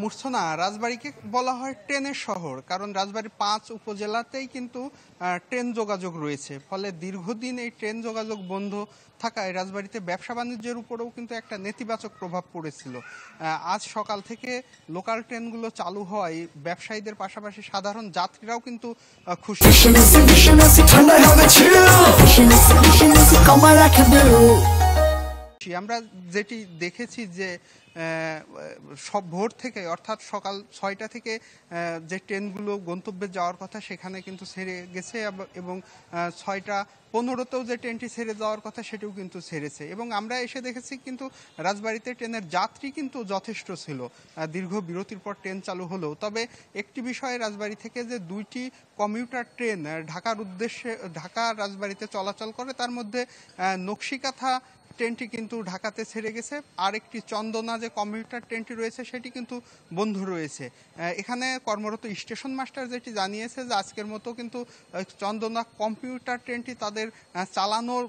মূর্ছনা রাজবাড়িকে বলা হয় ট্রেনের শহর কারণ রাজবাড়ির পাঁচ উপজেলাতেই কিন্তু ট্রেন যোগাযোগ রয়েছে ফলে দীর্ঘদিন এই ট্রেন যোগাযোগ বন্ধ থাকায় রাজবাড়িতে ব্যবসা বাণিজ্যের উপরেও কিন্তু একটা নেতিবাচক প্রভাব পড়েছিল আজ সকাল থেকে লোকাল ট্রেনগুলো চালু হয় ব্যবসায়ীদের পাশাপাশি সাধারণ যাত্রীরাও কিন্তু খুশি আমরা যেটি দেখেছি যে সব ভোর থেকে অর্থাৎ সকাল ছয়টা থেকে যে ট্রেনগুলো গন্তব্যে যাওয়ার কথা সেখানে কিন্তু ছেড়ে গেছে এবং ছয়টা পনেরোতেও যে ট্রেনটি ছেড়ে যাওয়ার কথা সেটিও কিন্তু ছেড়েছে এবং আমরা এসে দেখেছি কিন্তু রাজবাড়িতে ট্রেনের যাত্রী কিন্তু যথেষ্ট ছিল দীর্ঘ বিরতির পর ট্রেন চালু হলেও তবে একটি বিষয়ে রাজবাড়ি থেকে যে দুইটি কমিউটার ট্রেন ঢাকার উদ্দেশ্যে ঢাকা রাজবাড়িতে চলাচল করে তার মধ্যে নকশিকাথা ট্রেনটি কিন্তু ঢাকাতে ছেড়ে গেছে আরেকটি চন্দনা যে কম্পিউটার ট্রেনটি রয়েছে সেটি কিন্তু বন্ধ রয়েছে এখানে কর্মরত স্টেশন মাস্টার যেটি জানিয়েছে যে আজকের মতো কিন্তু চন্দনা কম্পিউটার ট্রেনটি তাদের চালানোর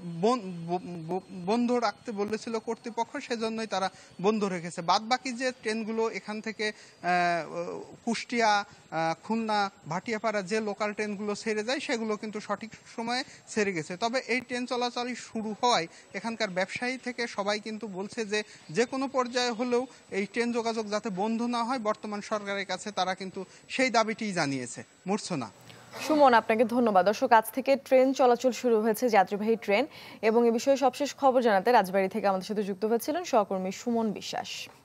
বন্ধ রাখতে বলেছিল কর্তৃপক্ষ সেজন্যই তারা বন্ধ রেখেছে বাদবাকি যে ট্রেনগুলো এখান থেকে কুষ্টিয়া খুলনা ভাটিয়াপাড়া যে লোকাল ট্রেনগুলো ছেড়ে যায় সেগুলো কিন্তু সঠিক সময়ে ছেড়ে গেছে তবে এই ট্রেন চলাচল শুরু হওয়ায় এখানকার ব্যবসা ব্যবসায়ী থেকে সবাই কিন্তু বলছে যে যে কোনো পর্যায়ে হলেও এই ট্রেন যোগাযোগ যাতে বন্ধ না হয় বর্তমান সরকারের কাছে তারা কিন্তু সেই দাবিটিই জানিয়েছে মূর্ছনা সুমন আপনাকে ধন্যবাদ দর্শক আজ থেকে ট্রেন চলাচল শুরু হয়েছে যাত্রীবাহী ট্রেন এবং এ বিষয়ে সবশেষ খবর জানাতে রাজবাড়ি থেকে আমাদের সাথে যুক্ত হয়েছিলেন সহকর্মী সুমন বিশ্বাস